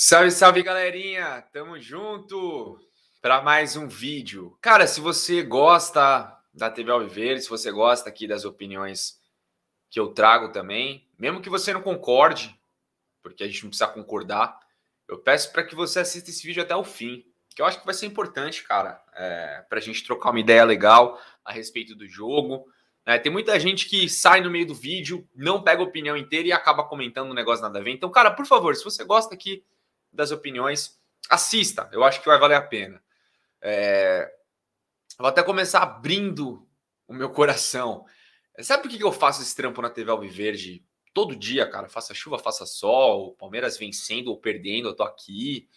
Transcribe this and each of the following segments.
Salve, salve galerinha! Tamo junto para mais um vídeo. Cara, se você gosta da TV Alviverde, se você gosta aqui das opiniões que eu trago também, mesmo que você não concorde, porque a gente não precisa concordar, eu peço para que você assista esse vídeo até o fim, que eu acho que vai ser importante, cara, é, para a gente trocar uma ideia legal a respeito do jogo. É, tem muita gente que sai no meio do vídeo, não pega a opinião inteira e acaba comentando um negócio nada a ver. Então, cara, por favor, se você gosta aqui das opiniões, assista, eu acho que vai valer a pena. É... Vou até começar abrindo o meu coração. Sabe por que eu faço esse trampo na TV Alviverde todo dia, cara? Faça chuva, faça sol, Palmeiras vencendo ou perdendo, eu tô aqui.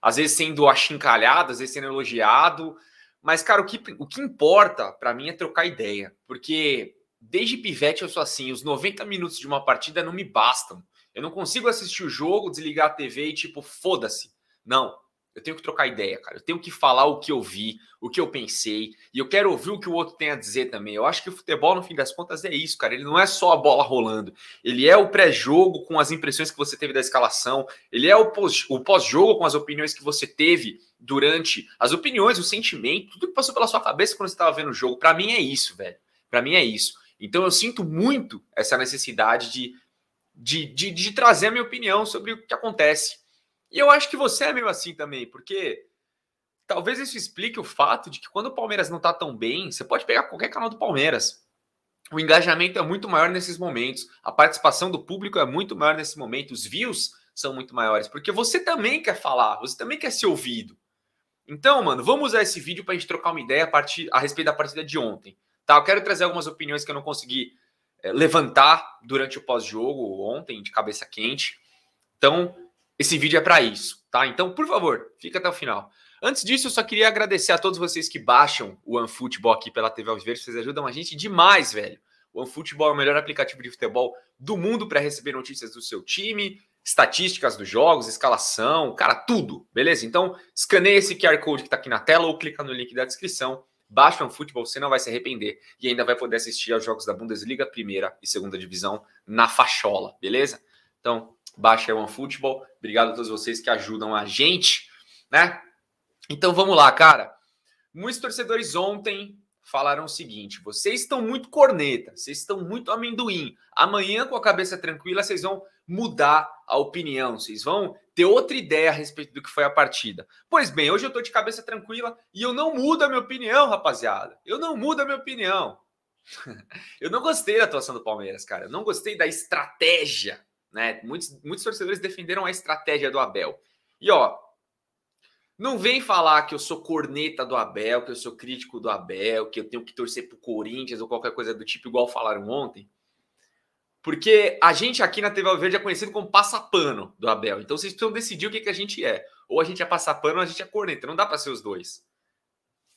Às vezes sendo achincalhado, às vezes sendo elogiado. Mas, cara, o que, o que importa para mim é trocar ideia. Porque desde pivete eu sou assim, os 90 minutos de uma partida não me bastam. Eu não consigo assistir o jogo, desligar a TV e tipo, foda-se. Não. Eu tenho que trocar ideia, cara. Eu tenho que falar o que eu vi, o que eu pensei, e eu quero ouvir o que o outro tem a dizer também. Eu acho que o futebol, no fim das contas, é isso, cara. Ele não é só a bola rolando. Ele é o pré-jogo com as impressões que você teve da escalação. Ele é o pós-jogo com as opiniões que você teve durante as opiniões, o sentimento, tudo que passou pela sua cabeça quando você estava vendo o jogo. Para mim é isso, velho. Para mim é isso. Então eu sinto muito essa necessidade de de, de, de trazer a minha opinião sobre o que acontece. E eu acho que você é meio assim também, porque talvez isso explique o fato de que quando o Palmeiras não está tão bem, você pode pegar qualquer canal do Palmeiras. O engajamento é muito maior nesses momentos, a participação do público é muito maior nesse momento, os views são muito maiores, porque você também quer falar, você também quer ser ouvido. Então, mano, vamos usar esse vídeo para a gente trocar uma ideia a, partir, a respeito da partida de ontem. Tá? Eu quero trazer algumas opiniões que eu não consegui é, levantar durante o pós-jogo ontem, de cabeça quente. Então, esse vídeo é para isso, tá? Então, por favor, fica até o final. Antes disso, eu só queria agradecer a todos vocês que baixam o OneFootball aqui pela TV Verde. Vocês ajudam a gente demais, velho. O OneFootball é o melhor aplicativo de futebol do mundo para receber notícias do seu time, estatísticas dos jogos, escalação, cara, tudo, beleza? Então, escaneia esse QR Code que está aqui na tela ou clica no link da descrição Baixa um futebol, você não vai se arrepender e ainda vai poder assistir aos jogos da Bundesliga, primeira e segunda divisão na fachola, beleza? Então, baixa o futebol. Obrigado a todos vocês que ajudam a gente, né? Então vamos lá, cara. Muitos torcedores ontem falaram o seguinte: vocês estão muito corneta, vocês estão muito amendoim. Amanhã, com a cabeça tranquila, vocês vão mudar a opinião, vocês vão ter outra ideia a respeito do que foi a partida. Pois bem, hoje eu estou de cabeça tranquila e eu não mudo a minha opinião, rapaziada. Eu não mudo a minha opinião. eu não gostei da atuação do Palmeiras, cara. Eu não gostei da estratégia, né? Muitos, muitos torcedores defenderam a estratégia do Abel. E ó, não vem falar que eu sou corneta do Abel, que eu sou crítico do Abel, que eu tenho que torcer pro Corinthians ou qualquer coisa do tipo, igual falaram ontem. Porque a gente aqui na TV Alverde é conhecido como passapano do Abel. Então vocês precisam decidir o que, que a gente é. Ou a gente é passapano ou a gente é corneta. Não dá para ser os dois.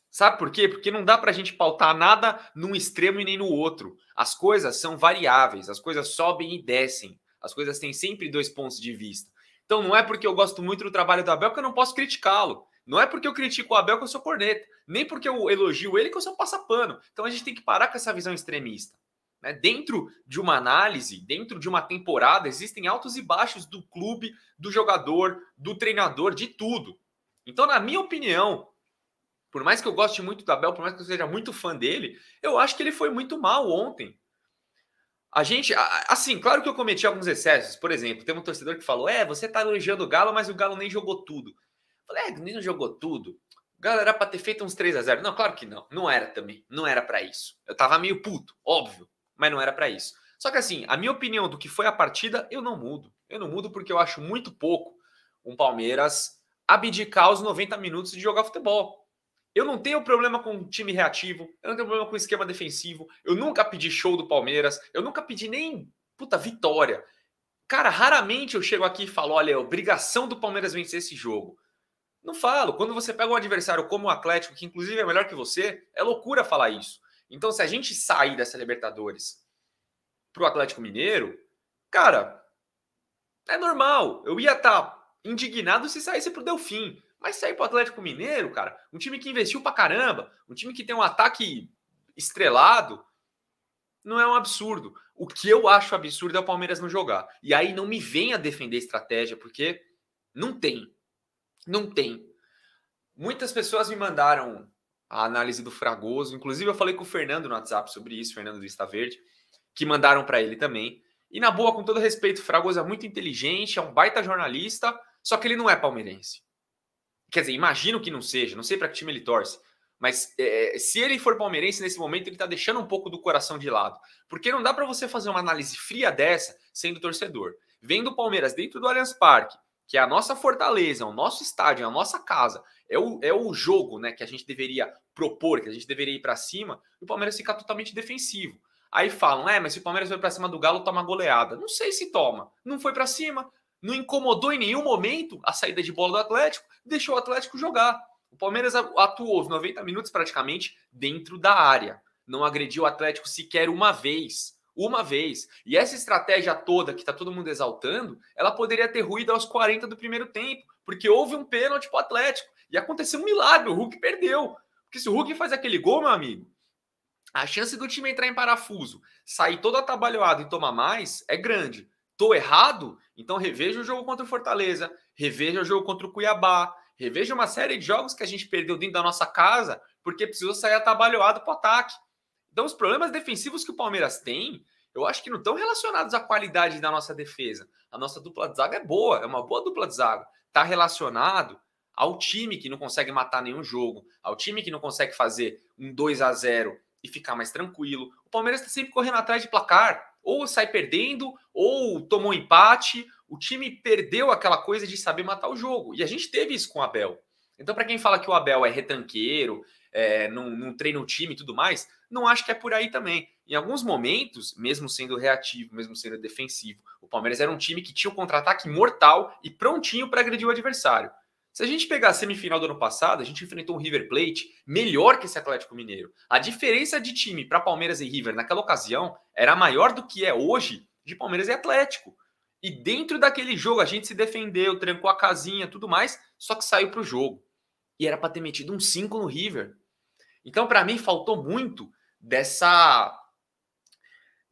Sabe por quê? Porque não dá para a gente pautar nada num extremo e nem no outro. As coisas são variáveis, as coisas sobem e descem, as coisas têm sempre dois pontos de vista. Então não é porque eu gosto muito do trabalho do Abel que eu não posso criticá-lo. Não é porque eu critico o Abel que eu sou corneta. Nem porque eu elogio ele que eu sou passapano. Então a gente tem que parar com essa visão extremista. Né? Dentro de uma análise, dentro de uma temporada, existem altos e baixos do clube, do jogador, do treinador, de tudo. Então, na minha opinião, por mais que eu goste muito do Abel, por mais que eu seja muito fã dele, eu acho que ele foi muito mal ontem. A gente, assim, claro que eu cometi alguns excessos. Por exemplo, teve um torcedor que falou: É, você tá elogiando o Galo, mas o Galo nem jogou tudo. Eu falei: É, nem jogou tudo. O Galo era pra ter feito uns 3 a 0 Não, claro que não. Não era também. Não era para isso. Eu tava meio puto, óbvio, mas não era para isso. Só que, assim, a minha opinião do que foi a partida, eu não mudo. Eu não mudo porque eu acho muito pouco um Palmeiras abdicar os 90 minutos de jogar futebol. Eu não tenho problema com time reativo, eu não tenho problema com esquema defensivo, eu nunca pedi show do Palmeiras, eu nunca pedi nem puta vitória. Cara, raramente eu chego aqui e falo, olha, é obrigação do Palmeiras vencer esse jogo. Não falo. Quando você pega um adversário como o Atlético, que inclusive é melhor que você, é loucura falar isso. Então, se a gente sair dessa Libertadores pro Atlético Mineiro, cara, é normal. Eu ia estar tá indignado se saísse pro Delfim. Mas sair para o Atlético Mineiro, cara. Um time que investiu para caramba, um time que tem um ataque estrelado. Não é um absurdo. O que eu acho absurdo é o Palmeiras não jogar. E aí não me venha defender estratégia, porque não tem. Não tem. Muitas pessoas me mandaram a análise do Fragoso. Inclusive, eu falei com o Fernando no WhatsApp sobre isso, Fernando do Vista Verde, que mandaram para ele também. E na boa, com todo respeito, o Fragoso é muito inteligente, é um baita jornalista, só que ele não é palmeirense. Quer dizer, imagino que não seja, não sei para que time ele torce. Mas é, se ele for palmeirense nesse momento, ele está deixando um pouco do coração de lado. Porque não dá para você fazer uma análise fria dessa sendo torcedor. Vendo o Palmeiras dentro do Allianz Parque, que é a nossa fortaleza, o nosso estádio, a nossa casa, é o, é o jogo né, que a gente deveria propor, que a gente deveria ir para cima, e o Palmeiras fica totalmente defensivo. Aí falam, é, mas se o Palmeiras vai para cima do Galo, toma goleada. Não sei se toma. Não foi para cima, não incomodou em nenhum momento a saída de bola do Atlético, deixou o Atlético jogar. O Palmeiras atuou os 90 minutos praticamente dentro da área. Não agrediu o Atlético sequer uma vez. Uma vez. E essa estratégia toda que está todo mundo exaltando, ela poderia ter ruído aos 40 do primeiro tempo, porque houve um pênalti para o Atlético. E aconteceu um milagre, o Hulk perdeu. Porque se o Hulk faz aquele gol, meu amigo, a chance do time entrar em parafuso, sair todo atabalhoado e tomar mais é grande tô errado, então reveja o jogo contra o Fortaleza, reveja o jogo contra o Cuiabá, reveja uma série de jogos que a gente perdeu dentro da nossa casa porque precisou sair atabalhoado para o ataque. Então, os problemas defensivos que o Palmeiras tem, eu acho que não estão relacionados à qualidade da nossa defesa. A nossa dupla de zaga é boa, é uma boa dupla de zaga. Está relacionado ao time que não consegue matar nenhum jogo, ao time que não consegue fazer um 2 a 0 e ficar mais tranquilo. O Palmeiras está sempre correndo atrás de placar, ou sai perdendo, ou tomou um empate. O time perdeu aquela coisa de saber matar o jogo. E a gente teve isso com o Abel. Então, para quem fala que o Abel é retranqueiro, é, não, não treina o time e tudo mais, não acho que é por aí também. Em alguns momentos, mesmo sendo reativo, mesmo sendo defensivo, o Palmeiras era um time que tinha o um contra-ataque mortal e prontinho para agredir o adversário. Se a gente pegar a semifinal do ano passado, a gente enfrentou um River Plate melhor que esse Atlético Mineiro. A diferença de time para Palmeiras e River naquela ocasião era maior do que é hoje de Palmeiras e Atlético. E dentro daquele jogo a gente se defendeu, trancou a casinha, tudo mais, só que saiu para o jogo. E era para ter metido um 5 no River. Então, para mim, faltou muito dessa.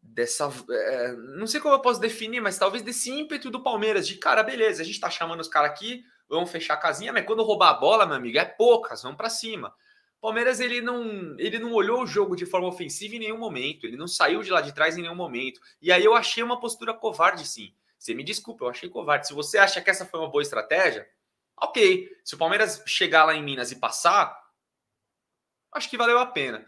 Dessa. É, não sei como eu posso definir, mas talvez desse ímpeto do Palmeiras, de cara, beleza, a gente está chamando os caras aqui, vamos fechar a casinha, mas quando roubar a bola, meu amigo, é poucas, vamos para cima. Palmeiras ele não, ele não olhou o jogo de forma ofensiva em nenhum momento, ele não saiu de lá de trás em nenhum momento. E aí eu achei uma postura covarde, sim. Você me desculpa, eu achei covarde. Se você acha que essa foi uma boa estratégia, ok. Se o Palmeiras chegar lá em Minas e passar, acho que valeu a pena.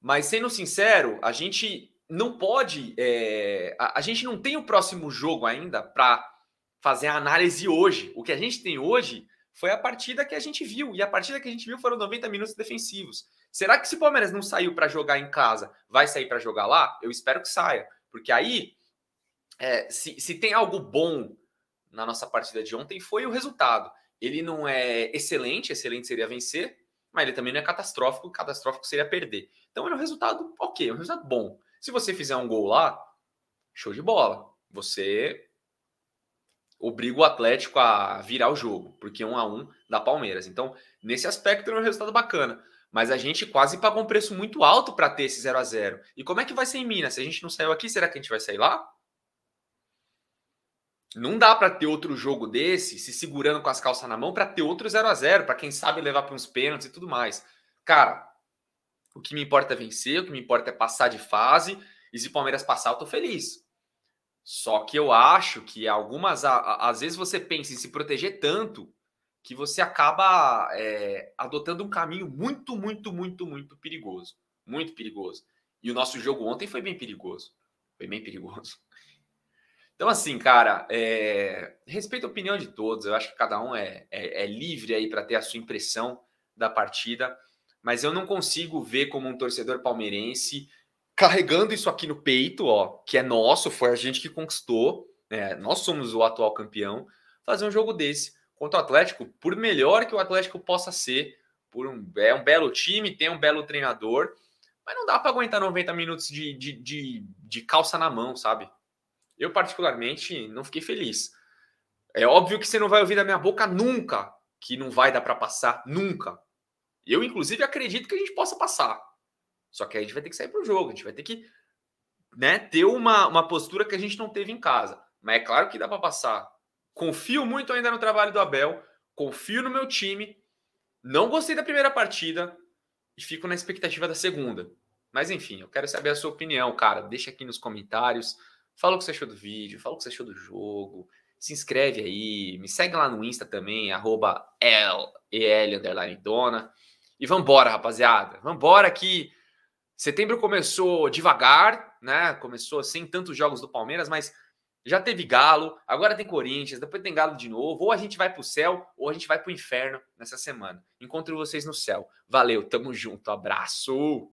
Mas sendo sincero, a gente não pode, é, a, a gente não tem o próximo jogo ainda para fazer a análise hoje. O que a gente tem hoje foi a partida que a gente viu. E a partida que a gente viu foram 90 minutos defensivos. Será que se o Palmeiras não saiu para jogar em casa, vai sair para jogar lá? Eu espero que saia. Porque aí, é, se, se tem algo bom na nossa partida de ontem, foi o resultado. Ele não é excelente, excelente seria vencer, mas ele também não é catastrófico, catastrófico seria perder. Então é um resultado ok, é um resultado bom. Se você fizer um gol lá, show de bola. Você obriga o Atlético a virar o jogo, porque é um a um da Palmeiras. Então, nesse aspecto, é um resultado bacana. Mas a gente quase pagou um preço muito alto para ter esse 0 a 0 E como é que vai ser em Minas? Se a gente não saiu aqui, será que a gente vai sair lá? Não dá para ter outro jogo desse, se segurando com as calças na mão, para ter outro 0 a 0 para quem sabe levar para uns pênaltis e tudo mais. Cara, o que me importa é vencer, o que me importa é passar de fase. E se o Palmeiras passar, eu tô feliz. Só que eu acho que algumas. Às vezes você pensa em se proteger tanto que você acaba é, adotando um caminho muito, muito, muito, muito perigoso. Muito perigoso. E o nosso jogo ontem foi bem perigoso. Foi bem perigoso. Então, assim, cara, é... respeito a opinião de todos. Eu acho que cada um é, é, é livre aí para ter a sua impressão da partida. Mas eu não consigo ver como um torcedor palmeirense carregando isso aqui no peito, ó, que é nosso, foi a gente que conquistou, né? nós somos o atual campeão, fazer um jogo desse contra o Atlético, por melhor que o Atlético possa ser, por um, é um belo time, tem um belo treinador, mas não dá para aguentar 90 minutos de, de, de, de calça na mão, sabe? Eu, particularmente, não fiquei feliz. É óbvio que você não vai ouvir da minha boca nunca que não vai dar para passar, nunca. Eu, inclusive, acredito que a gente possa passar. Só que aí a gente vai ter que sair para o jogo, a gente vai ter que né, ter uma, uma postura que a gente não teve em casa. Mas é claro que dá para passar. Confio muito ainda no trabalho do Abel, confio no meu time. Não gostei da primeira partida e fico na expectativa da segunda. Mas enfim, eu quero saber a sua opinião, cara. Deixa aqui nos comentários. Fala o que você achou do vídeo, fala o que você achou do jogo. Se inscreve aí, me segue lá no Insta também, arroba L, E-L, underline, dona. E vambora, rapaziada. Vambora que Setembro começou devagar, né? Começou sem assim, tantos jogos do Palmeiras, mas já teve Galo, agora tem Corinthians, depois tem Galo de novo. Ou a gente vai pro céu, ou a gente vai pro inferno nessa semana. Encontro vocês no céu. Valeu, tamo junto, abraço!